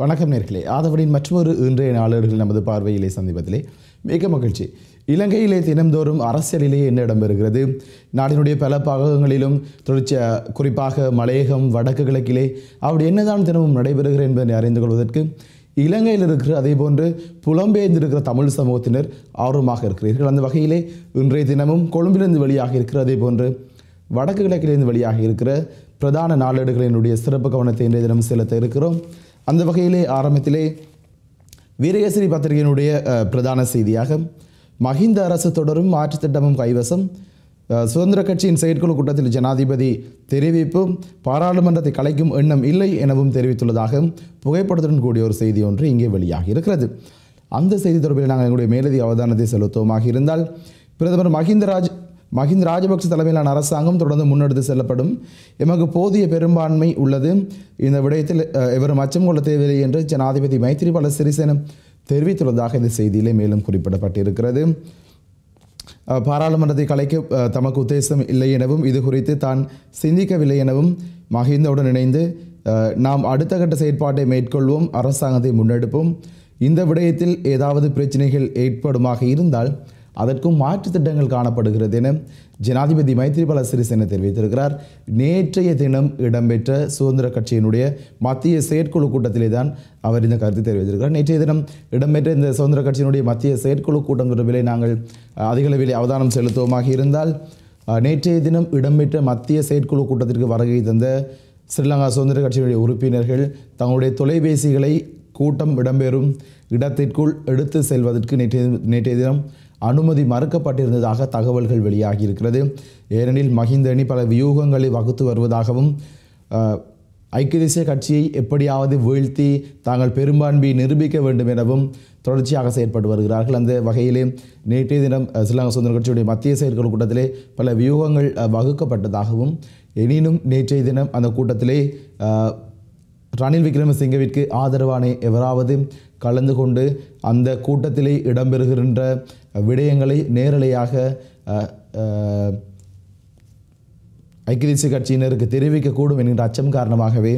வணக்கம் நேர்களே ஆதவனின் மற்றொரு இன்றைய நாளர்கள் நமது பார்வையிலே சந்திப்பதிலே மிக மகிழ்ச்சி இலங்கையிலே தினம்தோறும் அரசியலிலே என்ன இடம்பெறுகிறது நாட்டினுடைய பல பாகங்களிலும் தொடர்ச்சி குறிப்பாக மலையகம் வடக்கு கிழக்கிலே அப்படி என்னதான் தினமும் நடைபெறுகிறது என்பதை அறிந்து கொள்வதற்கு இலங்கையில் இருக்கிற அதே போன்று புலம்பெயர்ந்திருக்கிற தமிழ் சமூகத்தினர் ஆர்வமாக இருக்கிறீர்கள் அந்த வகையிலே இன்றைய தினமும் கொழும்பிலிருந்து வெளியாக இருக்கிற அதே போன்று வடக்கு கிழக்கிலிருந்து வெளியாக இருக்கிற பிரதான நாளேடுகளினுடைய சிறப்பு கவனத்தை இன்றைய தினம் செலுத்த இருக்கிறோம் அந்த வகையிலே ஆரம்பத்திலே வீரகேசரி பத்திரிகையினுடைய பிரதான செய்தியாக மஹிந்த அரசு தொடரும் மாற்றுத் திட்டமும் கைவசம் சுதந்திர கட்சியின் செயற்குழு கூட்டத்தில் ஜனாதிபதி தெரிவிப்பு பாராளுமன்றத்தை கலைக்கும் எண்ணம் இல்லை எனவும் தெரிவித்துள்ளதாக புகைப்படத்துடன் கூடிய ஒரு செய்தி ஒன்று இங்கே வெளியாக இருக்கிறது அந்த செய்தி தொடர்பில் நாங்கள் எங்களுடைய மேலதி அவதானத்தை செலுத்துவோமாக இருந்தால் பிரதமர் மஹிந்தராஜ் மஹிந்த ராஜபக்ச தலைமையிலான அரசாங்கம் தொடர்ந்து முன்னெடுத்து செல்லப்படும் எமக்கு போதிய பெரும்பான்மை உள்ளது இந்த விடயத்தில் எவரும் அச்சம் கொள்ள தேவையில்லை என்று ஜனாதிபதி மைத்திரிபால சிறிசேனம் தெரிவித்துள்ளதாக இந்த செய்தியிலே மேலும் குறிப்பிடப்பட்டிருக்கிறது பாராளுமன்றத்தை கலைக்க தமக்கு உத்தேசம் இல்லை எனவும் இது குறித்து தான் சிந்திக்கவில்லை எனவும் மஹிந்தவுடன் இணைந்து நாம் அடுத்த கட்ட செயற்பாட்டை மேற்கொள்வோம் அரசாங்கத்தை முன்னெடுப்போம் இந்த விடயத்தில் ஏதாவது பிரச்சனைகள் ஏற்படுமாக இருந்தால் அதற்கும் மாற்று திட்டங்கள் காணப்படுகிறது என ஜனாதிபதி மைத்ரிபால சிறிசேன தெரிவித்திருக்கிறார் நேற்றைய தினம் இடம்பெற்ற சுதந்திர கட்சியினுடைய மத்திய செயற்குழு கூட்டத்திலே தான் அவர் இந்த கருத்து தெரிவித்திருக்கிறார் நேற்றைய தினம் இடம்பெற்ற இந்த சுதந்திர கட்சியினுடைய மத்திய செயற்குழு கூட்டம் தொடர்பிலே நாங்கள் அதிகளவிலே அவதானம் செலுத்துவோமாக இருந்தால் நேற்றைய தினம் இடம்பெற்ற மத்திய செயற்குழு கூட்டத்திற்கு வருகை தந்த ஸ்ரீலங்கா சுதந்திர கட்சியினுடைய உறுப்பினர்கள் தங்களுடைய தொலைபேசிகளை கூட்டம் இடம்பெறும் இடத்திற்குள் எடுத்து செல்வதற்கு நேற்றைய நேற்றைய தினம் அனுமதி மறுக்கப்பட்டிருந்ததாக தகவல்கள் வெளியாகியிருக்கிறது ஏனெனில் மஹிந்த அணி பல வியூகங்களை வகுத்து வருவதாகவும் ஐக்கிய தேசிய கட்சியை எப்படியாவது வீழ்த்தி தாங்கள் பெரும்பான்மையை நிரூபிக்க வேண்டும் எனவும் தொடர்ச்சியாக செயற்பட்டு வருகிறார்கள் அந்த வகையிலே நேற்றைய தினம் ஸ்ரீலங்கா சுதந்திர கட்சியுடைய மத்திய செயற்குழு கூட்டத்திலே பல வியூகங்கள் வகுக்கப்பட்டதாகவும் எனினும் நேற்றைய தினம் அந்த கூட்டத்திலே ரணில் விக்ரமசிங்கவிற்கு ஆதரவான எவராவது கலந்து கொண்டு அந்த கூட்டத்திலே இடம்பெறுகின்ற விடயங்களை நேரலையாக ஐக்கிய தேசிய கட்சியினருக்கு தெரிவிக்கக்கூடும் என்கின்ற அச்சம் காரணமாகவே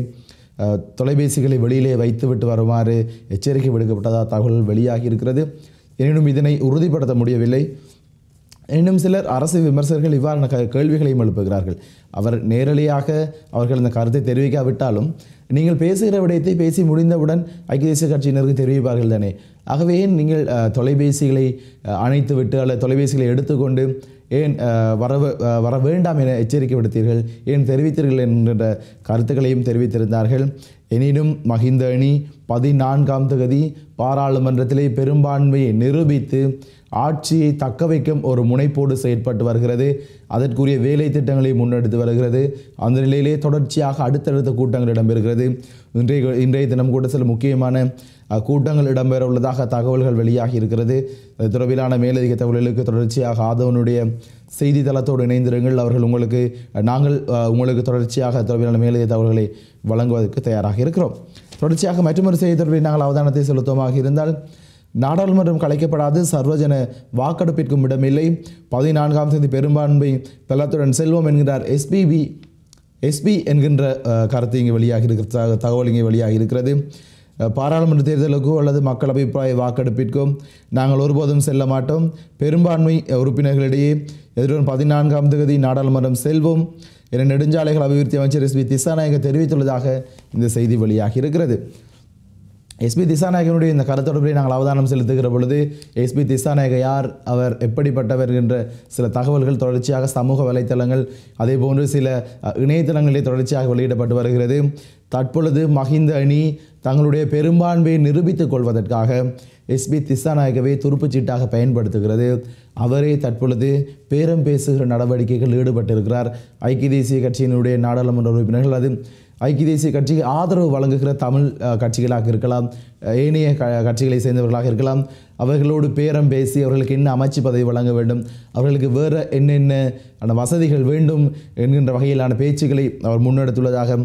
தொலைபேசிகளை வெளியிலே வைத்துவிட்டு வருமாறு எச்சரிக்கை விடுக்கப்பட்டதாக தகவல் வெளியாகி இருக்கிறது எனினும் இதனை உறுதிப்படுத்த முடியவில்லை இன்னும் சிலர் அரசு விமர்சகர்கள் இவ்வாறான க கேள்விகளையும் எழுப்புகிறார்கள் அவர் நேரடியாக அவர்கள் அந்த கருத்தை தெரிவிக்காவிட்டாலும் நீங்கள் பேசுகிற விடயத்தை பேசி முடிந்தவுடன் ஐக்கிய தேசிய கட்சியினருக்கு தெரிவிப்பார்கள் தானே ஆகவே ஏன் நீங்கள் தொலைபேசிகளை அணைத்துவிட்டு அல்லது தொலைபேசிகளை எடுத்துக்கொண்டு ஏன் வர வர வேண்டாம் என எச்சரிக்கை விடுத்தீர்கள் ஏன் தெரிவித்தீர்கள் என்கின்ற கருத்துக்களையும் தெரிவித்திருந்தார்கள் எனினும் மஹிந்த அணி பதினான்காம் தொகுதி பாராளுமன்றத்திலே பெரும்பான்மையை நிரூபித்து ஆட்சியை தக்க வைக்கும் ஒரு முனைப்போடு செயற்பட்டு வருகிறது அதற்குரிய வேலை திட்டங்களை முன்னெடுத்து வருகிறது அந்த நிலையிலே தொடர்ச்சியாக அடுத்தடுத்த கூட்டங்கள் இடம்பெறுகிறது இன்றைய இன்றைய தினம் கூட சில முக்கியமான கூட்டங்கள் இடம்பெற உள்ளதாக தகவல்கள் வெளியாகி இருக்கிறது அது தொடர்பிலான மேலதிக தகவல்களுக்கு தொடர்ச்சியாக ஆதவனுடைய செய்தி தளத்தோடு இணைந்திருங்கள் அவர்கள் உங்களுக்கு நாங்கள் உங்களுக்கு தொடர்ச்சியாக தொடர்பிலான மேலதிக தகவல்களை வழங்குவதற்கு தயாராக இருக்கிறோம் தொடர்ச்சியாக மற்றொரு செய்தி தொடர்பில் நாங்கள் அவதானத்தை செலுத்துவோமாக இருந்தால் நாடாளுமன்றம் கலைக்கப்படாது சர்வஜன வாக்கெடுப்பிற்கும் இடமில்லை பதினான்காம் தேதி பெரும்பான்மை பலத்துடன் செல்வோம் என்கிறார் எஸ்பிபி எஸ்பி என்கின்ற கருத்து இங்கே வெளியாகி இருக்கிற தகவல் இங்கே வெளியாகி இருக்கிறது பாராளுமன்ற தேர்தலுக்கோ அல்லது மக்கள் அபிப்பிராய வாக்கெடுப்பிற்கும் நாங்கள் ஒருபோதும் செல்ல மாட்டோம் பெரும்பான்மை உறுப்பினர்களிடையே எதிர்வரும் பதினான்காம் தேதி நாடாளுமன்றம் செல்வோம் என நெடுஞ்சாலைகள் அபிவிருத்தி அமைச்சர் எஸ் பி திசாநாயகர் தெரிவித்துள்ளதாக இந்த செய்தி வெளியாகி இருக்கிறது எஸ்பி திசாநாயகனுடைய இந்த கருத்தொடர்பில் நாங்கள் அவதானம் செலுத்துகிற பொழுது எஸ்பி திசாநாயக யார் அவர் எப்படிப்பட்டவர் என்ற சில தகவல்கள் தொடர்ச்சியாக சமூக வலைத்தளங்கள் அதே போன்று சில இணையதளங்களிலே தொடர்ச்சியாக வெளியிடப்பட்டு வருகிறது தற்பொழுது மஹிந்த அணி தங்களுடைய பெரும்பான்மையை நிரூபித்துக் கொள்வதற்காக எஸ்பி திசாநாயகவை துருப்புச்சீட்டாக பயன்படுத்துகிறது அவரே தற்பொழுது பேரம் பேசுகிற நடவடிக்கைகள் ஈடுபட்டிருக்கிறார் ஐக்கிய தேசிய கட்சியினுடைய நாடாளுமன்ற உறுப்பினர்கள் அது ஐக்கிய தேசிய கட்சிக்கு ஆதரவு வழங்குகிற தமிழ் கட்சிகளாக இருக்கலாம் ஏனைய க கட்சிகளை சேர்ந்தவர்களாக இருக்கலாம் அவர்களோடு பேரம் பேசி அவர்களுக்கு என்ன அமைச்சு பதவி வழங்க வேண்டும் அவர்களுக்கு வேறு என்னென்ன வசதிகள் வேண்டும் என்கின்ற வகையிலான பேச்சுக்களை அவர் முன்னெடுத்துள்ளதாக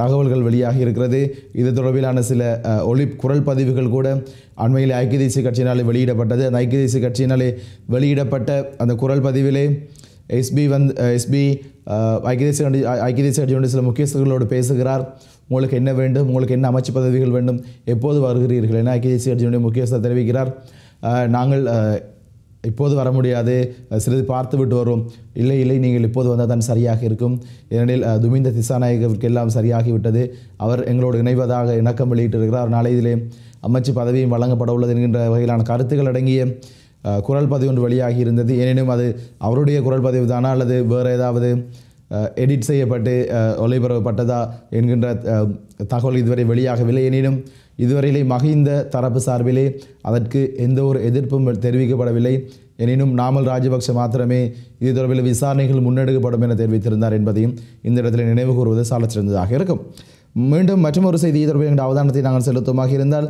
தகவல்கள் வெளியாகி இருக்கிறது இது தொடர்பிலான சில ஒளி குரல் பதிவுகள் கூட அண்மையில் ஐக்கிய தேசிய கட்சியினாலே வெளியிடப்பட்டது அந்த ஐக்கிய தேசிய கட்சியினாலே வெளியிடப்பட்ட அந்த குரல் பதிவிலே எஸ்பி வந் எஸ்பி ஐக்கிய தேசிய ஐக்கிய தேசிய கட்சியினுடைய சில முக்கியஸ்தர்களோடு பேசுகிறார் உங்களுக்கு என்ன வேண்டும் உங்களுக்கு என்ன அமைச்சு பதவிகள் வேண்டும் எப்போது வருகிறீர்கள் என ஐக்கிய தேசிய கட்சியினுடைய முக்கியஸ்தர் தெரிவிக்கிறார் நாங்கள் இப்போது வர முடியாது சிறிது பார்த்து விட்டு வரும் இல்லை இல்லை நீங்கள் இப்போது வந்தால் தான் சரியாக இருக்கும் ஏனெனில் துமிந்த திசாநாயகவிற்கு எல்லாம் சரியாகிவிட்டது அவர் எங்களோடு இணைவதாக இணக்கம் வெளியிட்டிருக்கிறார் நாளையிலே அமைச்சு பதவியும் வழங்கப்பட உள்ளது என்கின்ற வகையிலான கருத்துக்கள் அடங்கிய குரல் பதிவு ஒன்று வெளியாகி இருந்தது எனினும் அது அவருடைய குரல் பதிவு தானா அல்லது வேறு ஏதாவது எடிட் செய்யப்பட்டு ஒலைபரப்பட்டதா என்கின்ற தகவல் இதுவரை வெளியாகவில்லை எனினும் இதுவரையிலே மகிந்த தரப்பு சார்பிலே அதற்கு எந்த ஒரு எதிர்ப்பும் தெரிவிக்கப்படவில்லை எனினும் நாமல் ராஜபக்ஷ மாத்திரமே இது தொடர்பில் விசாரணைகள் முன்னெடுக்கப்படும் என தெரிவித்திருந்தார் என்பதையும் இந்த இடத்தில் நினைவு கூறுவது சாலச்சிறந்ததாக இருக்கும் மீண்டும் மற்றொரு செய்தி தொடர்பில் எங்கள் அவதானத்தை நாங்கள் செலுத்துவமாக இருந்தால்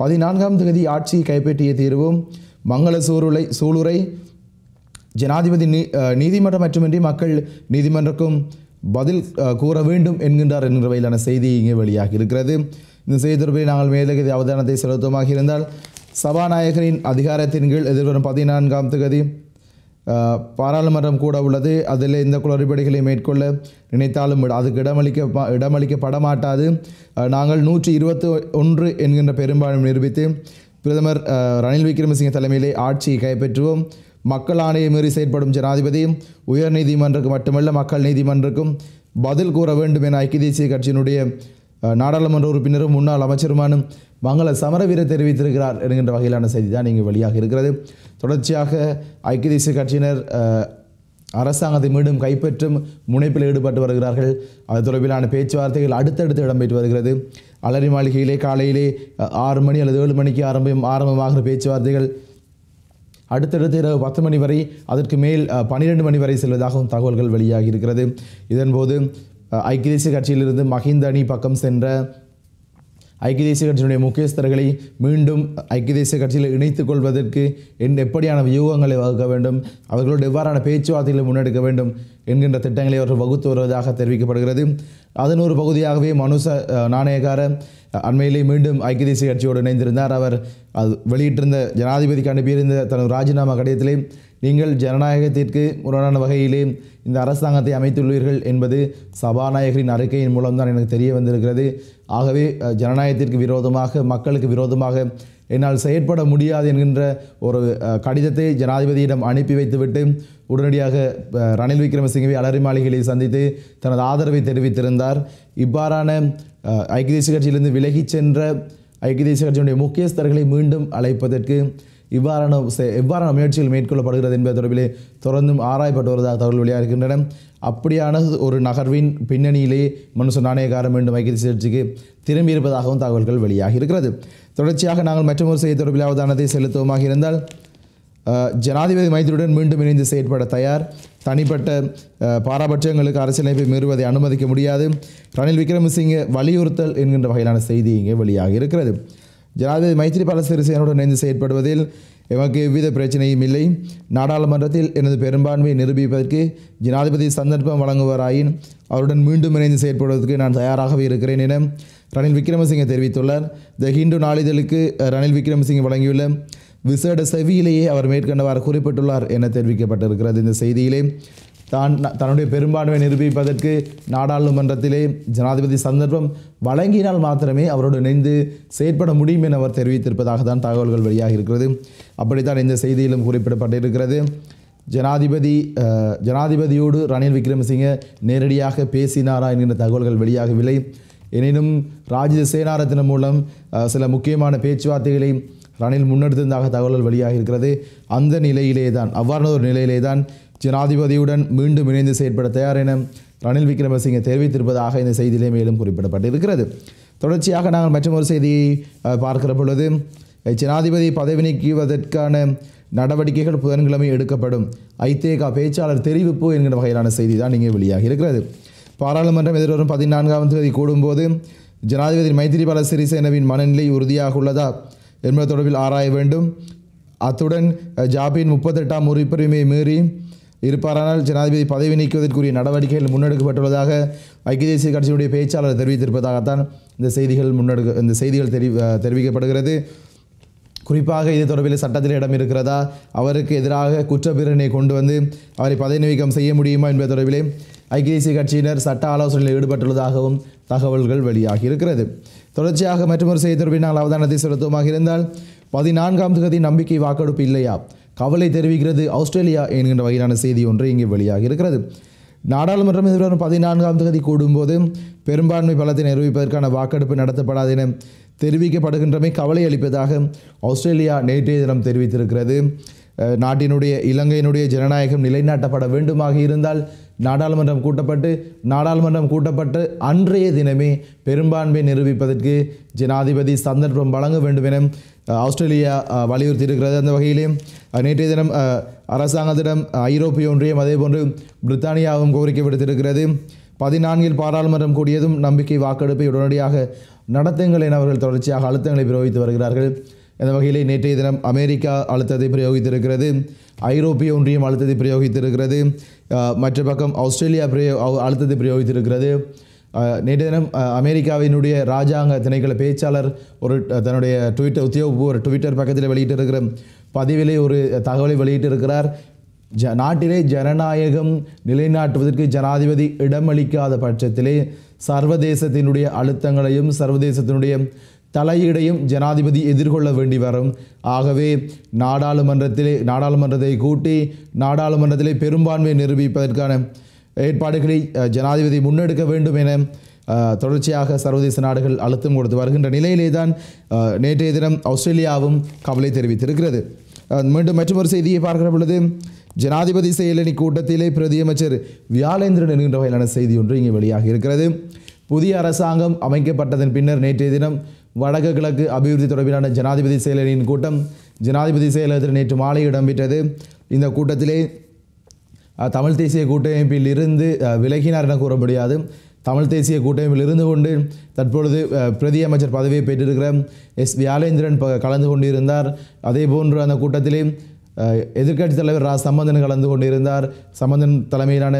பதினான்காம் தேதி ஆட்சியை கைப்பற்றிய தீர்வும் மங்கள சூருளை சூளுரை ஜனாதிபதி நீ நீதிமன்றம் மட்டுமின்றி மக்கள் நீதிமன்றக்கும் பதில் கூற வேண்டும் என்கின்றார் என்கிற வகையிலான செய்தி இங்கே வெளியாகி இருக்கிறது இந்த செய்தி தொடர்பில் நாங்கள் மேலகதி அவதானத்தை செலுத்தமாக இருந்தால் சபாநாயகரின் அதிகாரத்தின் கீழ் எதிர்வரும் பதினான்காம் தகுதி பாராளுமன்றம் கூட உள்ளது அதில் இந்த குளறுபடிகளை மேற்கொள்ள நினைத்தாலும் அதுக்கு இடமளிக்க இடமளிக்கப்பட மாட்டாது நாங்கள் நூற்றி இருபத்தி ஒன்று என்கின்ற பெரும்பாலும் நிரூபித்து பிரதமர் ரணில் விக்ரமசிங்க தலைமையிலே ஆட்சியை கைப்பற்றுவோம் மக்கள் ஆணையை மீறி செயற்படும் ஜனாதிபதியும் உயர் நீதிமன்றுக்கு மட்டுமல்ல மக்கள் நீதிமன்றக்கும் பதில் கூற வேண்டும் என ஐக்கிய தேசிய கட்சியினுடைய நாடாளுமன்ற உறுப்பினரும் முன்னாள் அமைச்சருமான மங்கள சமரவீர தெரிவித்திருக்கிறார் என்கின்ற வகையிலான செய்தி தான் இங்கு வெளியாக இருக்கிறது தொடர்ச்சியாக ஐக்கிய தேசிய கட்சியினர் அரசாங்கத்தை மீண்டும் கைப்பற்றும் முனைப்பில் ஈடுபட்டு வருகிறார்கள் அது தொடர்பிலான பேச்சுவார்த்தைகள் அடுத்தடுத்து இடம்பெற்று வருகிறது அலரி மாளிகையிலே காலையிலே ஆறு மணி அல்லது ஏழு மணிக்கு ஆரம்பம் ஆரம்பமாகிற பேச்சுவார்த்தைகள் அடுத்தடுத்து இரவு பத்து மணி வரை அதற்கு மேல் பன்னிரெண்டு மணி வரை செல்வதாகவும் தகவல்கள் வெளியாகியிருக்கிறது இதன்போது ஐக்கிய தேசிய கட்சியிலிருந்து மஹிந்த அணி பக்கம் சென்ற ஐக்கிய தேசிய கட்சியினுடைய முக்கியஸ்தர்களை மீண்டும் ஐக்கிய தேசிய கட்சியில் இணைத்துக் கொள்வதற்கு என் எப்படியான வியூகங்களை வகுக்க வேண்டும் அவர்களோடு எவ்வாறான பேச்சுவார்த்தைகளை முன்னெடுக்க வேண்டும் என்கின்ற திட்டங்களை அவர்கள் வகுத்து வருவதாக தெரிவிக்கப்படுகிறது அதன் ஒரு பகுதியாகவே மனுச நாணயக்கார அண்மையிலே மீண்டும் ஐக்கிய தேசிய கட்சியோடு இணைந்திருந்தார் அவர் அது வெளியிட்டிருந்த ஜனாதிபதிக்கு அனுப்பியிருந்த தனது ராஜினாமா கடிதத்திலே நீங்கள் ஜனநாயகத்திற்கு முரணான வகையிலே இந்த அரசாங்கத்தை அமைத்துள்ளீர்கள் என்பது சபாநாயகரின் அறிக்கையின் மூலம்தான் எனக்கு தெரிய வந்திருக்கிறது ஆகவே ஜனநாயகத்திற்கு விரோதமாக மக்களுக்கு விரோதமாக என்னால் செயற்பட முடியாது என்கின்ற ஒரு கடிதத்தை ஜனாதிபதியிடம் அனுப்பி வைத்துவிட்டு உடனடியாக ரணில் விக்ரமசிங்கவை அலரி மாளிகையை சந்தித்து தனது ஆதரவை தெரிவித்திருந்தார் இவ்வாறான ஐக்கிய தேசிய கட்சியிலிருந்து விலகிச் சென்ற ஐக்கிய தேசிய கட்சியினுடைய முக்கியஸ்தர்களை மீண்டும் அழைப்பதற்கு இவ்வாறான எவ்வாறான முயற்சிகள் மேற்கொள்ளப்படுகிறது என்பது தொடர்பிலே தொடர்ந்தும் ஆராயப்பட்டு வருவதாக தகவல் வெளியாக இருக்கின்றன அப்படியான ஒரு நகர்வின் பின்னணியிலே மனுஷ நாணயக்காரம் மீண்டும் ஐக்கிய சேர்ச்சிக்கு திரும்பியிருப்பதாகவும் தகவல்கள் வெளியாக இருக்கிறது தொடர்ச்சியாக நாங்கள் ஒரு செய்தி தொடர்பில் அவதானத்தை செலுத்துவோமாக இருந்தால் ஜனாதிபதி மைத்திரியுடன் மீண்டும் இணைந்து செயற்பட தயார் தனிப்பட்ட பாராபட்சங்களுக்கு அரசியலமைப்பை மீறுவதை அனுமதிக்க முடியாது ரணில் விக்ரமசிங்க வலியுறுத்தல் என்கின்ற வகையிலான செய்தி இங்கே வெளியாகி இருக்கிறது ஜனாதிபதி மைத்திரிபால சிறிசேனுடன் இணைந்து செயற்படுவதில் எமக்கு எவ்வித பிரச்சனையும் இல்லை நாடாளுமன்றத்தில் எனது பெரும்பான்மையை நிரூபிப்பதற்கு ஜனாதிபதி சந்தர்ப்பம் வழங்குவராயின் அவருடன் மீண்டும் இணைந்து செயற்படுவதற்கு நான் தயாராகவே இருக்கிறேன் என ரணில் விக்ரமசிங்கே தெரிவித்துள்ளார் த ஹிந்து நாளிதழுக்கு ரணில் விக்ரமசிங்கே வழங்கியுள்ள விசேட செவியிலேயே அவர் மேற்கொண்டவாறு குறிப்பிட்டுள்ளார் என தெரிவிக்கப்பட்டிருக்கிறது இந்த செய்தியிலே தான் தன்னுடைய பெரும்பான்மையை நிரூபிப்பதற்கு நாடாளுமன்றத்திலே ஜனாதிபதி சந்தர்ப்பம் வழங்கினால் மாத்திரமே அவரோடு இணைந்து செயற்பட முடியும் என அவர் தெரிவித்திருப்பதாக தான் தகவல்கள் வெளியாக இருக்கிறது அப்படித்தான் இந்த செய்தியிலும் குறிப்பிடப்பட்டிருக்கிறது ஜனாதிபதி ஜனாதிபதியோடு ரணில் விக்ரமசிங்க நேரடியாக பேசினாரா என்கின்ற தகவல்கள் வெளியாகவில்லை எனினும் ராஜித சேனாரத்தினம் மூலம் சில முக்கியமான பேச்சுவார்த்தைகளை ரணில் முன்னெடுத்திருந்தாக தகவல்கள் வெளியாக இருக்கிறது அந்த நிலையிலே தான் அவ்வாறான ஒரு நிலையிலே தான் ஜனாதிபதியுடன் மீண்டும் இணைந்து செயற்பட தயார் என ரணில் விக்ரமசிங்க தெரிவித்திருப்பதாக இந்த செய்தியிலே மேலும் குறிப்பிடப்பட்டிருக்கிறது தொடர்ச்சியாக நாங்கள் மற்றொரு செய்தியை பார்க்கிற பொழுது ஜனாதிபதி பதவி நீக்குவதற்கான நடவடிக்கைகள் புதன்கிழமை எடுக்கப்படும் ஐத்தேகா பேச்சாளர் தெரிவிப்பு என்கிற வகையிலான செய்தி தான் இங்கே வெளியாகி இருக்கிறது பாராளுமன்றம் எதிர்வரும் பதினான்காம் தேதி கூடும்போது ஜனாதிபதி மைத்திரிபால சிறிசேனவின் மனநிலை உறுதியாக உள்ளதா என்பது தொடர்பில் ஆராய வேண்டும் அத்துடன் ஜாபின் முப்பத்தெட்டாம் உறுப்பிரிமையை மீறி இருப்பாரானால் ஜனாதிபதி பதவி நீக்குவதற்குரிய நடவடிக்கைகள் முன்னெடுக்கப்பட்டுள்ளதாக ஐக்கிய தேசிய கட்சியினுடைய பேச்சாளர் தெரிவித்திருப்பதாகத்தான் இந்த செய்திகள் முன்னெடுக்க இந்த செய்திகள் தெரி தெரிவிக்கப்படுகிறது குறிப்பாக இது தொடர்பில் சட்டத்தில் இடம் இருக்கிறதா அவருக்கு எதிராக குற்றப்பிரனை கொண்டு வந்து அவரை பதவி நீக்கம் செய்ய முடியுமா என்பது தொடர்பிலே ஐக்கிய தேசிய கட்சியினர் சட்ட ஆலோசனையில் ஈடுபட்டுள்ளதாகவும் தகவல்கள் வெளியாகி இருக்கிறது தொடர்ச்சியாக மற்றொரு செய்தி தொடர்பில் நாங்கள் அவதானத்தை செலுத்துவமாக இருந்தால் பதினான்காம் தொகுதி நம்பிக்கை வாக்கெடுப்பு இல்லையா கவலை தெரிவிக்கிறது ஆஸ்திரேலியா என்கின்ற வகையிலான செய்தி ஒன்று இங்கே வெளியாக இருக்கிறது நாடாளுமன்றம் எதிர்வரும் பதினான்காம் தேதி கூடும்போது பெரும்பான்மை பலத்தை நிரூபிப்பதற்கான வாக்கெடுப்பு நடத்தப்படாது என தெரிவிக்கப்படுகின்றமை கவலை அளிப்பதாக ஆஸ்திரேலியா நேற்றைய தினம் தெரிவித்திருக்கிறது நாட்டினுடைய இலங்கையினுடைய ஜனநாயகம் நிலைநாட்டப்பட வேண்டுமாக இருந்தால் நாடாளுமன்றம் கூட்டப்பட்டு நாடாளுமன்றம் கூட்டப்பட்டு அன்றைய தினமே பெரும்பான்மை நிரூபிப்பதற்கு ஜனாதிபதி சந்தர்ப்பம் வழங்க வேண்டும் என ஆஸ்திரேலியா வலியுறுத்தி இருக்கிறது அந்த வகையிலே நேற்றைய தினம் அரசாங்கத்திடம் ஐரோப்பிய ஒன்றியம் அதேபோன்று பிரித்தானியாவும் கோரிக்கை விடுத்திருக்கிறது பதினான்கில் பாராளுமன்றம் கூடியதும் நம்பிக்கை வாக்கெடுப்பை உடனடியாக நடத்துங்கள் என அவர்கள் தொடர்ச்சியாக அழுத்தங்களை பிரயோகித்து வருகிறார்கள் இந்த வகையிலே நேற்றைய தினம் அமெரிக்கா அழுத்தத்தை பிரயோகித்திருக்கிறது ஐரோப்பிய ஒன்றியம் அழுத்தத்தை பிரயோகித்திருக்கிறது மற்ற பக்கம் ஆஸ்திரேலியா பிரயோ அழுத்தத்தை பிரயோகித்திருக்கிறது நேற்று தினம் அமெரிக்காவினுடைய ராஜாங்க திணைக்கள பேச்சாளர் ஒரு தன்னுடைய ட்விட்டர் உத்தியோகபூர்வ ஒரு ட்விட்டர் பக்கத்தில் இருக்கிற பதிவிலே ஒரு தகவலை வெளியிட்டிருக்கிறார் ஜ நாட்டிலே ஜனநாயகம் நிலைநாட்டுவதற்கு ஜனாதிபதி இடமளிக்காத பட்சத்திலே சர்வதேசத்தினுடைய அழுத்தங்களையும் சர்வதேசத்தினுடைய தலையீடையும் ஜனாதிபதி எதிர்கொள்ள வேண்டி வரும் ஆகவே நாடாளுமன்றத்திலே நாடாளுமன்றத்தை கூட்டி நாடாளுமன்றத்திலே பெரும்பான்மையை நிரூபிப்பதற்கான ஏற்பாடுகளை ஜனாதிபதி முன்னெடுக்க வேண்டும் என தொடர்ச்சியாக சர்வதேச நாடுகள் அழுத்தம் கொடுத்து வருகின்ற நிலையிலே தான் நேற்றைய தினம் ஆஸ்திரேலியாவும் கவலை தெரிவித்திருக்கிறது மீண்டும் மற்றொரு செய்தியை பார்க்கிற பொழுது ஜனாதிபதி செயலணி கூட்டத்திலே பிரதியமைச்சர் வியாழேந்திரன் என்கின்ற வகையிலான செய்தி ஒன்று இங்கே வெளியாகி இருக்கிறது புதிய அரசாங்கம் அமைக்கப்பட்டதன் பின்னர் நேற்றைய தினம் வடக்கு கிழக்கு அபிவிருத்தி தொடர்பிலான ஜனாதிபதி செயலணியின் கூட்டம் ஜனாதிபதி செயலகத்தில் நேற்று மாலை இடம்பெற்றது இந்த கூட்டத்திலே தமிழ் தேசிய கூட்டமைப்பில் இருந்து விலகினார் என கூற முடியாது தமிழ் தேசிய கூட்டமைப்பில் இருந்து கொண்டு தற்பொழுது பிரதியமைச்சர் பதவியை பெற்றிருக்கிற எஸ் வியாலேந்திரன் ப கலந்து கொண்டிருந்தார் அதே போன்று அந்த கூட்டத்திலே எதிர்கட்சித் தலைவர் ரா சம்பந்தன் கலந்து கொண்டிருந்தார் சம்பந்தன் தலைமையிலான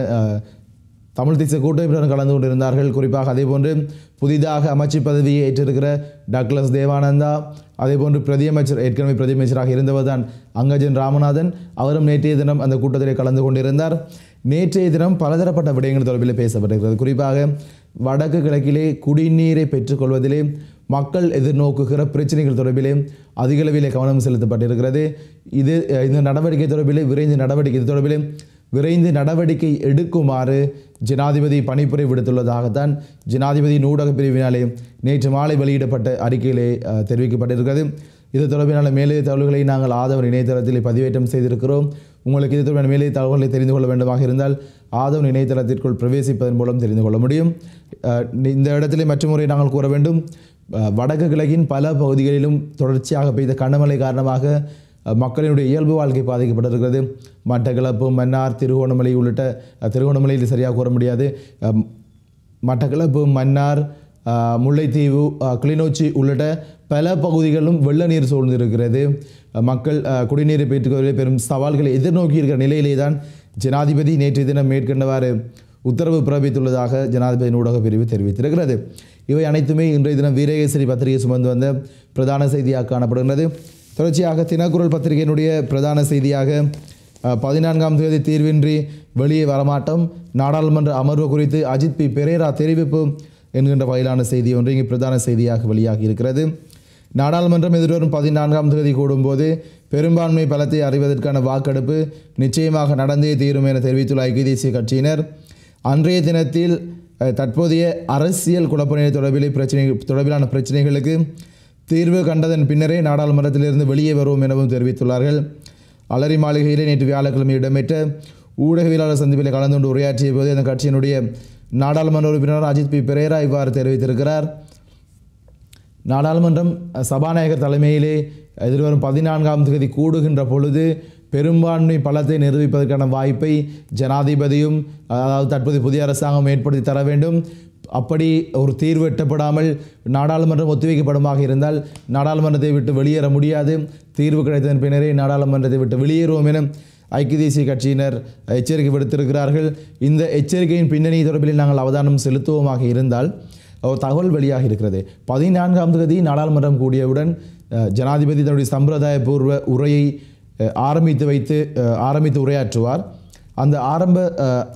தமிழ் தேசிய கூட்டமைப்பினர் கலந்து கொண்டிருந்தார்கள் குறிப்பாக அதே போன்று புதிதாக அமைச்சு பதவியை ஏற்றிருக்கிற டக்ளஸ் தேவானந்தா அதே போன்று பிரதியமைச்சர் ஏற்கனவே பிரதியமைச்சராக இருந்தவர் தான் அங்கஜன் ராமநாதன் அவரும் நேற்றைய தினம் அந்த கூட்டத்திலே கலந்து கொண்டிருந்தார் நேற்றைய தினம் பலதரப்பட்ட விடயங்கள் தொடர்பில் பேசப்பட்டிருக்கிறது குறிப்பாக வடக்கு கிழக்கிலே குடிநீரை பெற்றுக்கொள்வதிலே மக்கள் எதிர்நோக்குகிற பிரச்சனைகள் தொடர்பிலே அதிகளவிலே கவனம் செலுத்தப்பட்டிருக்கிறது இது இந்த நடவடிக்கை தொடர்பிலே விரைந்து நடவடிக்கை தொடர்பிலே விரைந்து நடவடிக்கை எடுக்குமாறு ஜனாதிபதி பணிப்புரை விடுத்துள்ளதாகத்தான் ஜனாதிபதி ஊடக பிரிவினாலே நேற்று மாலை வெளியிடப்பட்ட அறிக்கையிலே தெரிவிக்கப்பட்டிருக்கிறது இது தொடர்பான மேலே தகவல்களை நாங்கள் ஆதவன் இணையதளத்தில் பதிவேற்றம் செய்திருக்கிறோம் உங்களுக்கு இது தொடர்பான மேலே தகவல்களை தெரிந்து கொள்ள வேண்டுமாக இருந்தால் ஆதவன் இணையதளத்திற்குள் பிரவேசிப்பதன் மூலம் தெரிந்து கொள்ள முடியும் இந்த இடத்திலே மற்ற முறை நாங்கள் கூற வேண்டும் வடக்கு கிழக்கின் பல பகுதிகளிலும் தொடர்ச்சியாக பெய்த கனமழை காரணமாக மக்களினுடைய இயல்பு வாழ்க்கை பாதிக்கப்பட்டிருக்கிறது மட்டக்களப்பு மன்னார் திருகோணமலை உள்ளிட்ட திருகோணமலையில் சரியாக கூற முடியாது மட்டக்களப்பு மன்னார் முல்லைத்தீவு கிளிநொச்சி உள்ளிட்ட பல பகுதிகளிலும் வெள்ள நீர் சூழ்ந்திருக்கிறது மக்கள் குடிநீரை பெற்றுக்கொள்ள பெரும் சவால்களை எதிர்நோக்கி இருக்கிற நிலையிலே தான் ஜனாதிபதி நேற்றைய தினம் மேற்கொண்டவாறு உத்தரவு பிறப்பித்துள்ளதாக ஜனாதிபதி ஊடக பிரிவு தெரிவித்திருக்கிறது இவை அனைத்துமே இன்றைய தினம் வீரகேசரி பத்திரிகை சுமந்து வந்த பிரதான செய்தியாக காணப்படுகிறது தொடர்ச்சியாக தினக்குரல் பத்திரிகையினுடைய பிரதான செய்தியாக பதினான்காம் தேதி தீர்வின்றி வெளியே வரமாட்டம் நாடாளுமன்ற அமர்வு குறித்து அஜித் பி பெரேரா தெரிவிப்பு என்கின்ற வகையிலான செய்தி ஒன்று இங்கு பிரதான செய்தியாக வெளியாகி இருக்கிறது நாடாளுமன்றம் எதிர்வரும் பதினான்காம் தேதி கூடும்போது பெரும்பான்மை பலத்தை அறிவதற்கான வாக்கெடுப்பு நிச்சயமாக நடந்தே தீரும் என தெரிவித்துள்ள ஐக்கிய தேசிய கட்சியினர் அன்றைய தினத்தில் தற்போதைய அரசியல் குழப்ப நிலை தொடர்பிலே பிரச்சனை தொடர்பிலான பிரச்சனைகளுக்கு தீர்வு கண்டதன் பின்னரே நாடாளுமன்றத்திலிருந்து வெளியே வருவோம் எனவும் தெரிவித்துள்ளார்கள் அலரி மாளிகையிலே நேற்று வியாழக்கிழமை இடம்பெற்ற ஊடகவியலாளர் சந்திப்பில் கலந்து கொண்டு உரையாற்றிய போது அந்த கட்சியினுடைய நாடாளுமன்ற உறுப்பினர் அஜித் பி பெரேரா இவ்வாறு தெரிவித்திருக்கிறார் நாடாளுமன்றம் சபாநாயகர் தலைமையிலே எதிர்வரும் பதினான்காம் தேதி கூடுகின்ற பொழுது பெரும்பான்மை பலத்தை நிரூபிப்பதற்கான வாய்ப்பை ஜனாதிபதியும் அதாவது தற்போது புதிய அரசாங்கம் ஏற்படுத்தி தர வேண்டும் அப்படி ஒரு தீர்வு எட்டப்படாமல் நாடாளுமன்றம் ஒத்திவைக்கப்படுமாக இருந்தால் நாடாளுமன்றத்தை விட்டு வெளியேற முடியாது தீர்வு கிடைத்ததன் பின்னரே நாடாளுமன்றத்தை விட்டு வெளியேறுவோம் என ஐக்கிய தேசிய கட்சியினர் எச்சரிக்கை விடுத்திருக்கிறார்கள் இந்த எச்சரிக்கையின் பின்னணி தொடர்பில் நாங்கள் அவதானம் செலுத்துவோமாக இருந்தால் தகவல் வெளியாக இருக்கிறது பதினான்காம் தேதி நாடாளுமன்றம் கூடியவுடன் ஜனாதிபதி தன்னுடைய சம்பிரதாயபூர்வ உரையை ஆரம்பித்து வைத்து ஆரம்பித்து உரையாற்றுவார் அந்த ஆரம்ப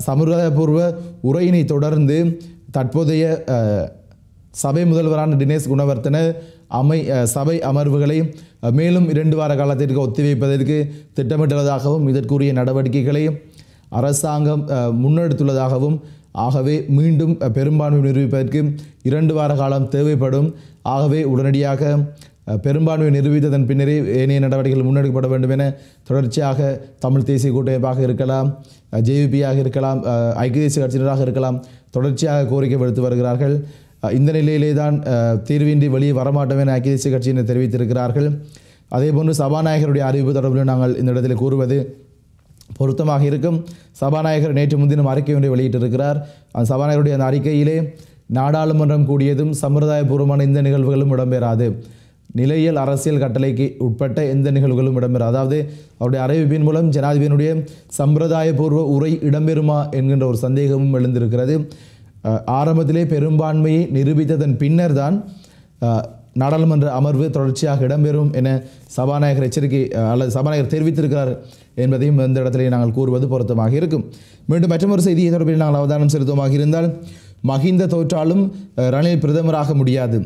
சம்பிரதாயபூர்வ உரையினை தொடர்ந்து தற்போதைய சபை முதல்வரான தினேஷ் குணவர்த்தன அமை சபை அமர்வுகளை மேலும் இரண்டு வார காலத்திற்கு ஒத்திவைப்பதற்கு திட்டமிட்டுள்ளதாகவும் இதற்குரிய நடவடிக்கைகளை அரசாங்கம் முன்னெடுத்துள்ளதாகவும் ஆகவே மீண்டும் பெரும்பான்மை நிரூபிப்பதற்கு இரண்டு வார காலம் தேவைப்படும் ஆகவே உடனடியாக பெரும்பான்மை நிரூபித்ததன் பின்னரே ஏனைய நடவடிக்கைகள் முன்னெடுக்கப்பட வேண்டும் என தொடர்ச்சியாக தமிழ் தேசிய கூட்டமைப்பாக இருக்கலாம் ஜேவிபியாக இருக்கலாம் ஐக்கிய தேசிய கட்சியினராக இருக்கலாம் தொடர்ச்சியாக கோரிக்கை விடுத்து வருகிறார்கள் இந்த நிலையிலே தான் தீர்வின்றி வெளியே வரமாட்டோம் என ஐக்கிய தேசிய கட்சியினர் தெரிவித்திருக்கிறார்கள் அதேபோன்று சபாநாயகருடைய அறிவிப்பு தொடர்பில் நாங்கள் இந்த இடத்தில் கூறுவது பொருத்தமாக இருக்கும் சபாநாயகர் நேற்று முன்தினம் அறிக்கை ஒன்றை வெளியிட்டிருக்கிறார் அந்த சபாநாயகருடைய அந்த அறிக்கையிலே நாடாளுமன்றம் கூடியதும் சம்பிரதாயபூர்வமான இந்த நிகழ்வுகளும் இடம்பெறாது நிலையில் அரசியல் கட்டளைக்கு உட்பட்ட எந்த நிகழ்வுகளும் இடம்பெறும் அதாவது அவருடைய அறிவிப்பின் மூலம் ஜனாதிபதியினுடைய சம்பிரதாயபூர்வ உரை இடம்பெறுமா என்கின்ற ஒரு சந்தேகமும் எழுந்திருக்கிறது ஆரம்பத்திலே பெரும்பான்மையை நிரூபித்ததன் பின்னர் தான் நாடாளுமன்ற அமர்வு தொடர்ச்சியாக இடம்பெறும் என சபாநாயகர் எச்சரிக்கை அல்லது சபாநாயகர் தெரிவித்திருக்கிறார் என்பதையும் இந்த இடத்திலே நாங்கள் கூறுவது பொருத்தமாக இருக்கும் மீண்டும் மற்றொரு செய்தியை தொடர்பில் நாங்கள் அவதானம் செலுத்துவமாக இருந்தால் மஹிந்த தோற்றாலும் ரணில் பிரதமராக முடியாது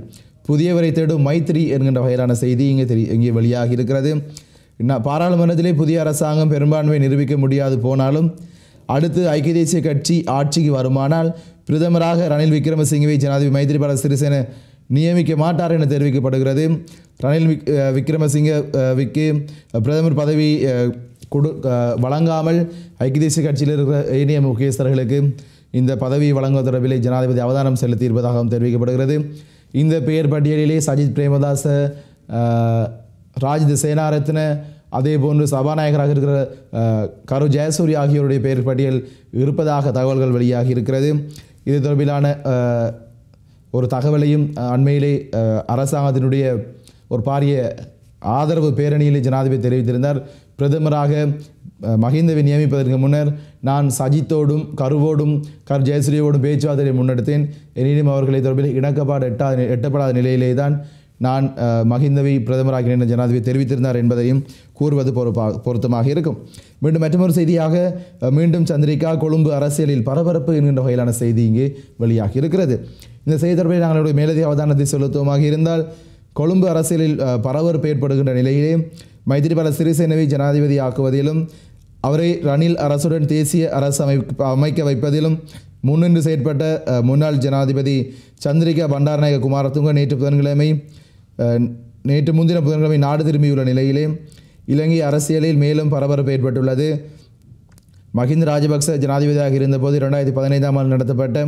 புதியவரை தேடும் மைத்திரி என்கின்ற வகையிலான செய்தி இங்கே தெரிய இங்கே வெளியாகி இருக்கிறது பாராளுமன்றத்திலே புதிய அரசாங்கம் பெரும்பான்மை நிரூபிக்க முடியாது போனாலும் அடுத்து ஐக்கிய தேசிய கட்சி ஆட்சிக்கு வருமானால் பிரதமராக ரணில் விக்ரமசிங்கவை ஜனாதிபதி மைத்திரிபால சிறிசேன நியமிக்க மாட்டார் என தெரிவிக்கப்படுகிறது ரணில் விக் விக்ரமசிங்கவிக்கு பிரதமர் பதவி கொடு வழங்காமல் ஐக்கிய தேசிய கட்சியில் இருக்கிற ஏனைய முக்கியஸ்தர்களுக்கு இந்த பதவி வழங்குவ தொடர்பில் ஜனாதிபதி அவதானம் செலுத்தியிருப்பதாகவும் தெரிவிக்கப்படுகிறது இந்த பெயர் பட்டியலிலே சஜித் பிரேமதாச ராஜித் சேனாரத்ன அதே போன்று சபாநாயகராக இருக்கிற கரு ஜெயசூரி ஆகியோருடைய பெயர் பட்டியல் இருப்பதாக தகவல்கள் வெளியாகி இருக்கிறது இது தொடர்பிலான ஒரு தகவலையும் அண்மையிலே அரசாங்கத்தினுடைய ஒரு பாரிய ஆதரவு பேரணியிலே ஜனாதிபதி தெரிவித்திருந்தார் பிரதமராக மஹிந்தவை நியமிப்பதற்கு முன்னர் நான் சஜித்தோடும் கருவோடும் கர் ஜெயஸ்ரீயோடும் பேச்சுவார்த்தையை முன்னெடுத்தேன் எனினும் அவர்களை தொடர்பில் இணக்கப்பாடு எட்டாத எட்டப்படாத நிலையிலே தான் நான் பிரதமராக பிரதமராகினேன் ஜனாதிபதி தெரிவித்திருந்தார் என்பதையும் கூறுவது பொறுப்பாக பொருத்தமாக இருக்கும் மீண்டும் மற்றொரு செய்தியாக மீண்டும் சந்திரிகா கொழும்பு அரசியலில் பரபரப்பு என்கின்ற வகையிலான செய்தி இங்கே வெளியாகி இருக்கிறது இந்த செய்தி தொடர்பில் நாங்களுடைய மேலதிக அவதானத்தை செலுத்துவமாக இருந்தால் கொழும்பு அரசியலில் பரபரப்பு ஏற்படுகின்ற நிலையிலே மைத்திரிபால சிறிசேனவை ஜனாதிபதி ஆக்குவதிலும் அவரை ரணில் அரசுடன் தேசிய அரசு அமைக்க அமைக்க வைப்பதிலும் முன்னின்று செயற்பட்ட முன்னாள் ஜனாதிபதி சந்திரிகா பண்டாரநாயக குமாரத்துங்க நேற்று புதன்கிழமை நேற்று முன்தின புதன்கிழமை நாடு திரும்பியுள்ள நிலையிலே இலங்கை அரசியலில் மேலும் பரபரப்பு ஏற்பட்டுள்ளது மஹிந்த ராஜபக்ச ஜனாதிபதியாக இருந்தபோது இரண்டாயிரத்தி பதினைந்தாம் ஆண்டு நடத்தப்பட்ட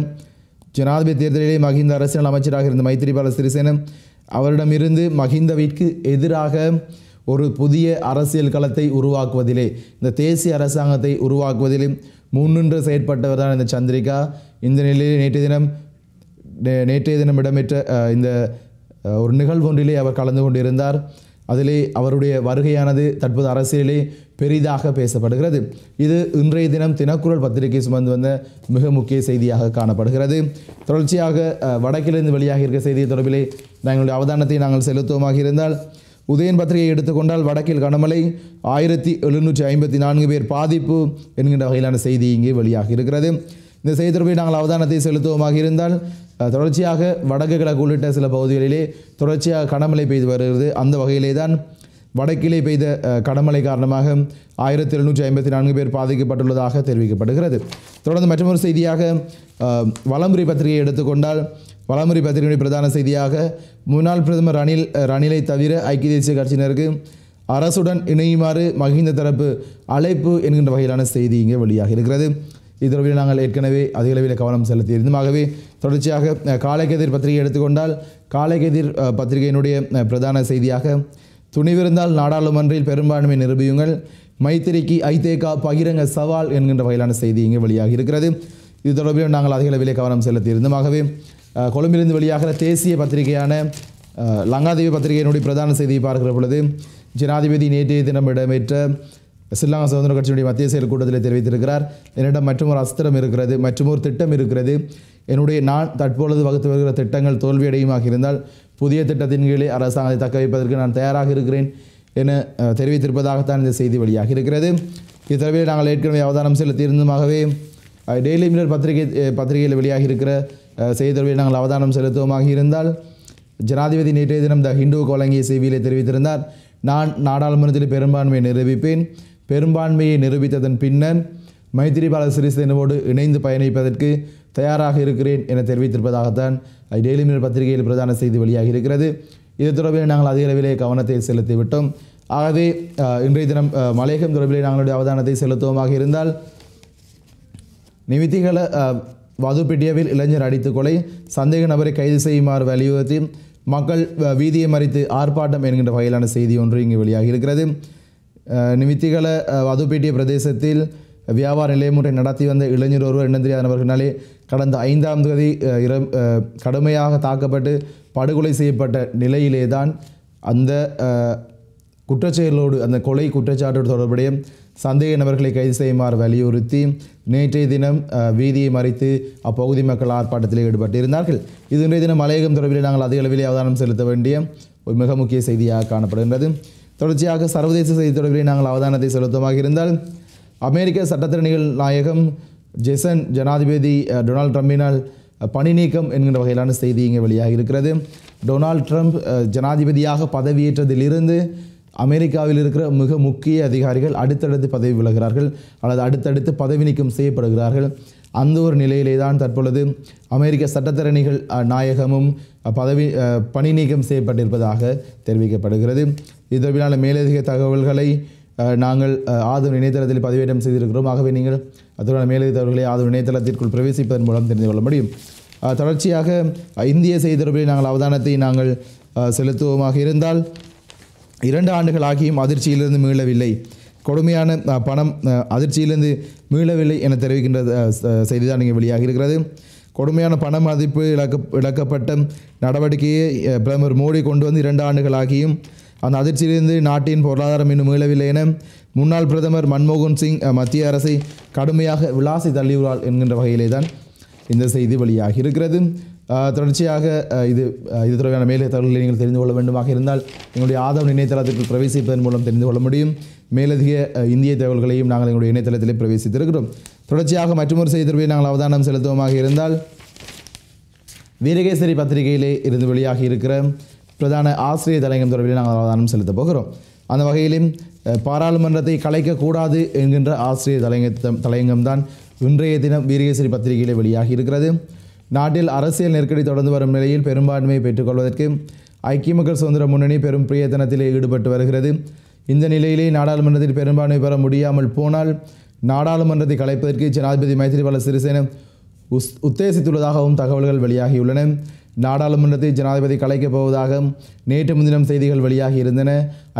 ஜனாதிபதி தேர்தலிலே மஹிந்த அரசியல் அமைச்சராக இருந்த மைத்திரிபால சிறிசேன அவரிடமிருந்து மஹிந்தவிற்கு எதிராக ஒரு புதிய அரசியல் களத்தை உருவாக்குவதிலே இந்த தேசிய அரசாங்கத்தை உருவாக்குவதிலே முன்னின்று செயற்பட்டவர் தான் இந்த சந்திரிகா இந்த நிலையில் நேற்றைய தினம் நேற்றைய தினம் இடம்பெற்ற இந்த ஒரு நிகழ்வொன்றிலே அவர் கலந்து கொண்டிருந்தார் அதிலே அவருடைய வருகையானது தற்போது அரசியலே பெரிதாக பேசப்படுகிறது இது இன்றைய தினம் தினக்குரல் பத்திரிகை சுமந்து வந்த மிக முக்கிய செய்தியாக காணப்படுகிறது தொடர்ச்சியாக வடக்கிலிருந்து வெளியாகியிருக்க இருக்க செய்தி தொடர்பிலே நாங்களுடைய அவதானத்தை நாங்கள் செலுத்துவோமாக இருந்தால் உதயன் பத்திரிகை எடுத்துக்கொண்டால் வடக்கில் கனமழை ஆயிரத்தி எழுநூற்றி ஐம்பத்தி நான்கு பேர் பாதிப்பு என்கின்ற வகையிலான செய்தி இங்கே வெளியாக இருக்கிறது இந்த செய்தி தொடர்பில் நாங்கள் அவதானத்தை செலுத்துவோமாக இருந்தால் தொடர்ச்சியாக வடக்கு கிழக்கு உள்ளிட்ட சில பகுதிகளிலே தொடர்ச்சியாக கனமழை பெய்து வருகிறது அந்த வகையிலே தான் வடக்கிலே பெய்த கடமழை காரணமாக ஆயிரத்தி எழுநூற்றி ஐம்பத்தி நான்கு பேர் பாதிக்கப்பட்டுள்ளதாக தெரிவிக்கப்படுகிறது தொடர்ந்து மற்றொரு செய்தியாக வளமுறை பத்திரிகையை எடுத்துக்கொண்டால் வளமுறை பத்திரிகையுடைய பிரதான செய்தியாக முன்னாள் பிரதமர் ரணில் ரணிலை தவிர ஐக்கிய தேசிய கட்சியினருக்கு அரசுடன் இணையுமாறு மகிந்த தரப்பு அழைப்பு என்கின்ற வகையிலான செய்தி இங்கே வெளியாக இருக்கிறது இது தொடர்பில் நாங்கள் ஏற்கனவே அதிக அளவில் கவனம் செலுத்தியிருந்தோம் ஆகவே தொடர்ச்சியாக காலைக்கதிர் பத்திரிகை எடுத்துக்கொண்டால் காலைக்கதிர் பத்திரிகையினுடைய பிரதான செய்தியாக துணிவிருந்தால் நாடாளுமன்றில் பெரும்பான்மை நிரூபியுங்கள் மைத்திரிக்கு ஐதேகா பகிரங்க சவால் என்கின்ற வகையிலான செய்தி இங்கே வெளியாக இருக்கிறது இது தொடர்பிலும் நாங்கள் அதிக கவனம் செலுத்தியிருந்தோம் ஆகவே கொழும்பிலிருந்து வெளியாகிற தேசிய பத்திரிகையான லங்காதேவி பத்திரிகையினுடைய பிரதான செய்தியை பார்க்கிற பொழுது ஜனாதிபதி நேற்றைய தினம் இடம்பெற்ற ஸ்ரீலங்கா சுதந்திர கட்சியினுடைய மத்திய செயல் கூட்டத்தில் தெரிவித்திருக்கிறார் என்னிடம் மற்றும் ஒரு அஸ்திரம் இருக்கிறது மற்றொரு திட்டம் இருக்கிறது என்னுடைய நான் தற்பொழுது வகுத்து வருகிற திட்டங்கள் தோல்வியடையுமாக இருந்தால் புதிய திட்டத்தின் கீழே அரசாங்கத்தை தக்க வைப்பதற்கு நான் தயாராக இருக்கிறேன் என தெரிவித்திருப்பதாகத்தான் இந்த செய்தி வெளியாக இருக்கிறது இத்தரவில் நாங்கள் ஏற்கனவே அவதானம் செலுத்தியிருந்தோமாகவே டெய்லி மினர் பத்திரிகை பத்திரிகையில் வெளியாக இருக்கிற செய்தி நாங்கள் அவதானம் செலுத்துவோமாக இருந்தால் ஜனாதிபதி நேற்றைய தினம் த ஹிந்துவுக்கு வழங்கிய செய்தியிலே தெரிவித்திருந்தார் நான் நாடாளுமன்றத்தில் பெரும்பான்மையை நிரூபிப்பேன் பெரும்பான்மையை நிரூபித்ததன் பின்னர் மைத்திரிபால சிறிசேனவோடு இணைந்து பயணிப்பதற்கு தயாராக இருக்கிறேன் என தெரிவித்திருப்பதாகத்தான் டெய்லி மிரர் பத்திரிகையில் பிரதான செய்தி வெளியாகி இருக்கிறது இது தொடர்பில் நாங்கள் அதிக அளவிலே கவனத்தை செலுத்திவிட்டோம் ஆகவே இன்றைய தினம் மலையகம் தொடர்பிலே நாங்களுடைய அவதானத்தை செலுத்துவோமாக இருந்தால் நிமித்திகள வதுப்பிட்டியவில் இளைஞர் அடித்து கொலை சந்தேக நபரை கைது செய்யுமாறு வலியுறுத்தி மக்கள் வீதியை மறித்து ஆர்ப்பாட்டம் என்கின்ற வகையிலான செய்தி ஒன்று இங்கு வெளியாகி இருக்கிறது நிமித்திகள வதுப்பேட்டிய பிரதேசத்தில் வியாபார நிலையமுறை நடத்தி வந்த இளைஞர் ஒருவர் என்ன தெரியாத நபர்களினாலே கடந்த ஐந்தாம் தேதி இர கடுமையாக தாக்கப்பட்டு படுகொலை செய்யப்பட்ட நிலையிலே தான் அந்த குற்றச்செயலோடு அந்த கொலை குற்றச்சாட்டோடு தொடர்புடைய சந்தேக நபர்களை கைது செய்யுமாறு வலியுறுத்தி நேற்றைய தினம் வீதியை மறைத்து அப்பகுதி மக்கள் ஆர்ப்பாட்டத்தில் ஈடுபட்டிருந்தார்கள் இது இன்றைய தினம் மலையகம் தொடர்பில் நாங்கள் அதிக அளவில் அவதானம் செலுத்த வேண்டிய ஒரு மிக முக்கிய செய்தியாக காணப்படுகின்றது தொடர்ச்சியாக சர்வதேச செய்தி தொடர்பில் நாங்கள் அவதானத்தை செலுத்தமாக இருந்தால் அமெரிக்க சட்டத்திறனிகள் நாயகம் ஜெசன் ஜனாதிபதி டொனால்ட் ட்ரம்பினால் பணி நீக்கம் என்கின்ற வகையிலான செய்தி இங்கே வெளியாக இருக்கிறது டொனால்ட் ட்ரம்ப் ஜனாதிபதியாக பதவியேற்றதிலிருந்து அமெரிக்காவில் இருக்கிற மிக முக்கிய அதிகாரிகள் அடுத்தடுத்து பதவி விலகிறார்கள் அல்லது அடுத்தடுத்து பதவி நீக்கம் செய்யப்படுகிறார்கள் அந்த ஒரு நிலையிலே தான் தற்பொழுது அமெரிக்க சட்டத்தரணிகள் நாயகமும் பதவி பணி நீக்கம் செய்யப்பட்டிருப்பதாக தெரிவிக்கப்படுகிறது இது தொடர்பிலான மேலதிக தகவல்களை நாங்கள் ஆதரவு இணையதளத்தில் பதிவேற்றம் செய்திருக்கிறோம் ஆகவே நீங்கள் அதற்கான மேலதிகாரிகளை ஆதரவு இணையதளத்திற்குள் பிரவேசிப்பதன் மூலம் தெரிந்து கொள்ள முடியும் தொடர்ச்சியாக இந்திய செய்தி தொடர்பில் நாங்கள் அவதானத்தை நாங்கள் செலுத்துவோமாக இருந்தால் இரண்டு ஆண்டுகள் ஆகியும் அதிர்ச்சியிலிருந்து மீளவில்லை கொடுமையான பணம் அதிர்ச்சியிலிருந்து மீளவில்லை என தெரிவிக்கின்ற செய்தி தான் இங்கே வெளியாக இருக்கிறது கொடுமையான பண மதிப்பு இழக்க இழக்கப்பட்ட நடவடிக்கையை பிரதமர் மோடி கொண்டு வந்து இரண்டு ஆண்டுகளாகியும் அந்த அதிர்ச்சியிலிருந்து நாட்டின் பொருளாதாரம் இன்னும் மீளவில்லை என முன்னாள் பிரதமர் மன்மோகன் சிங் மத்திய அரசை கடுமையாக விளாசி தள்ளியுள்ளார் என்கின்ற வகையிலே தான் இந்த செய்தி வெளியாகி இருக்கிறது தொடர்ச்சியாக இது இது தொடர்பான மேலே தகவல்களை நீங்கள் தெரிந்து கொள்ள வேண்டுமாக இருந்தால் எங்களுடைய ஆதரவு இணையதளத்திற்கு பிரவேசிப்பதன் மூலம் தெரிந்து கொள்ள முடியும் மேலதிக இந்திய தகவல்களையும் நாங்கள் எங்களுடைய இணையதளத்திலே பிரவேசித்திருக்கிறோம் தொடர்ச்சியாக மற்றொரு செய்தி தொடர்பை நாங்கள் அவதானம் செலுத்துவோமாக இருந்தால் வீரகேசரி பத்திரிகையிலே இருந்து வெளியாகி இருக்கிற பிரதான ஆசிரியர் தலையங்கம் தொடர்பில் நாங்கள் அவதானம் செலுத்தப் போகிறோம் அந்த வகையிலும் பாராளுமன்றத்தை கலைக்கக்கூடாது என்கின்ற ஆசிரியர் தலைங்க தலையங்கம் தான் இன்றைய தினம் வீரகேசரி பத்திரிகையிலே வெளியாகி இருக்கிறது நாட்டில் அரசியல் நெருக்கடி தொடர்ந்து வரும் நிலையில் பெரும்பான்மையை பெற்றுக்கொள்வதற்கு ஐக்கிய மக்கள் சுதந்திர முன்னணி பெரும் பிரியத்தனத்தில் ஈடுபட்டு வருகிறது இந்த நிலையிலே நாடாளுமன்றத்தில் பெரும்பான்மை பெற முடியாமல் போனால் நாடாளுமன்றத்தை கலைப்பதற்கு ஜனாதிபதி மைத்திரிபால சிறிசேன உஸ் உத்தேசித்துள்ளதாகவும் தகவல்கள் வெளியாகியுள்ளன நாடாளுமன்றத்தை ஜனாதிபதி கலைக்கப் போவதாக நேற்று முன்தினம் செய்திகள் வெளியாகி இருந்தன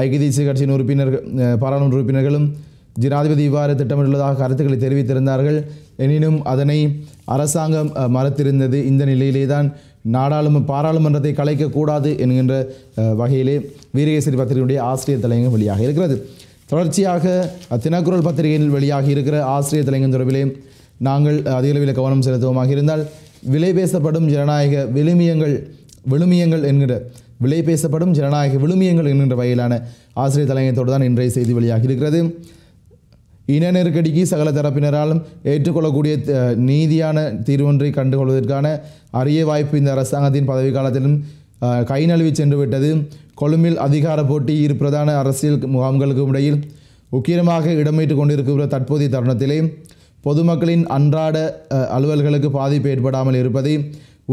ஐக்கிய தேசிய கட்சியின் உறுப்பினர்கள் பாராளுமன்ற உறுப்பினர்களும் ஜனாதிபதி இவ்வாறு திட்டமிட்டுள்ளதாக கருத்துக்களை தெரிவித்திருந்தார்கள் எனினும் அதனை அரசாங்கம் மறுத்திருந்தது இந்த நிலையிலே தான் நாடாளும பாராளுமன்றத்தை கலைக்கக்கூடாது என்கின்ற வகையிலே வீரகேசரி பத்திரிகையுடைய ஆசிரியர் தலைங்கம் வெளியாக இருக்கிறது தொடர்ச்சியாக தினக்குரல் பத்திரிகையில் வெளியாகி இருக்கிற ஆசிரியர் தலையங்கம் தொடர்பிலே நாங்கள் அதிகளவில் கவனம் செலுத்துவோமாக இருந்தால் விலை பேசப்படும் ஜனநாயக விழுமியங்கள் விழுமியங்கள் என்கிற விலை பேசப்படும் ஜனநாயக விழுமியங்கள் என்கின்ற வகையிலான ஆசிரியர் தலைமையத்தோடு தான் இன்றைய செய்தி வழியாக இருக்கிறது இன நெருக்கடிக்கு சகல தரப்பினராலும் ஏற்றுக்கொள்ளக்கூடிய நீதியான தீர்வொன்றை கண்டுகொள்வதற்கான அரிய வாய்ப்பு இந்த அரசாங்கத்தின் பதவி காலத்திலும் கை நழுவி சென்று விட்டது கொழும்பில் அதிகார போட்டி இரு பிரதான அரசியல் முகாம்களுக்கும் இடையில் உக்கிரமாக இடம்பெற்று கொண்டிருக்கிற தற்போதைய தருணத்திலே பொதுமக்களின் அன்றாட அலுவல்களுக்கு பாதிப்பு ஏற்படாமல் இருப்பதை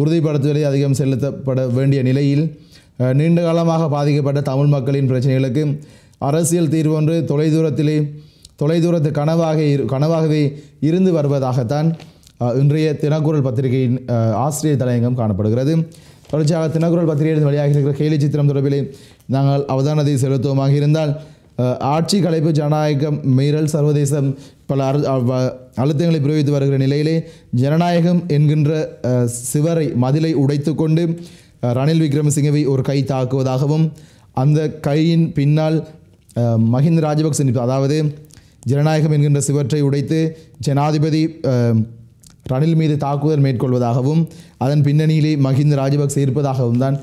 உறுதிப்படுத்துவதை அதிகம் செலுத்தப்பட வேண்டிய நிலையில் நீண்ட காலமாக பாதிக்கப்பட்ட தமிழ் மக்களின் பிரச்சனைகளுக்கு அரசியல் தீர்வு ஒன்று தொலைதூரத்திலே தொலைதூரத்து கனவாக இரு கனவாகவே இருந்து வருவதாகத்தான் இன்றைய தினக்குரல் பத்திரிகையின் ஆசிரியர் தலையங்கம் காணப்படுகிறது தொடர்ச்சியாக தினக்குரல் பத்திரிகையின் வழியாக இருக்கிற கேலி சித்திரம் தொடர்பிலே நாங்கள் அவதானத்தை செலுத்துவோமாக இருந்தால் ஆட்சி கலைப்பு ஜனநாயகம் மீறல் சர்வதேசம் பல அழுத்தங்களை பிரயோகித்து வருகிற நிலையிலே ஜனநாயகம் என்கின்ற சிவரை மதிலை உடைத்து கொண்டு ரணில் விக்ரமசிங்கவை ஒரு கை தாக்குவதாகவும் அந்த கையின் பின்னால் மஹிந்த ராஜபக்ச அதாவது ஜனநாயகம் என்கின்ற சிவற்றை உடைத்து ஜனாதிபதி ரணில் மீது தாக்குதல் மேற்கொள்வதாகவும் அதன் பின்னணியிலே மஹிந்த ராஜபக்ச இருப்பதாகவும் தான்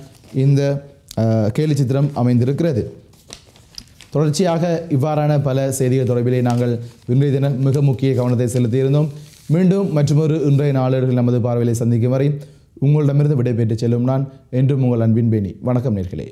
இந்த கேலி சித்திரம் அமைந்திருக்கிறது தொடர்ச்சியாக இவ்வாறான பல செய்திகள் தொடர்பிலே நாங்கள் இன்றைய தினம் மிக முக்கிய கவனத்தை செலுத்தியிருந்தோம் மீண்டும் மற்றொரு இன்றைய நாளர்கள் நமது பார்வையை சந்திக்கும் வரை உங்களிடமிருந்து விடைபெற்று செல்லும் நான் என்றும் உங்கள் அன்பின் பேணி வணக்கம் நேர்களே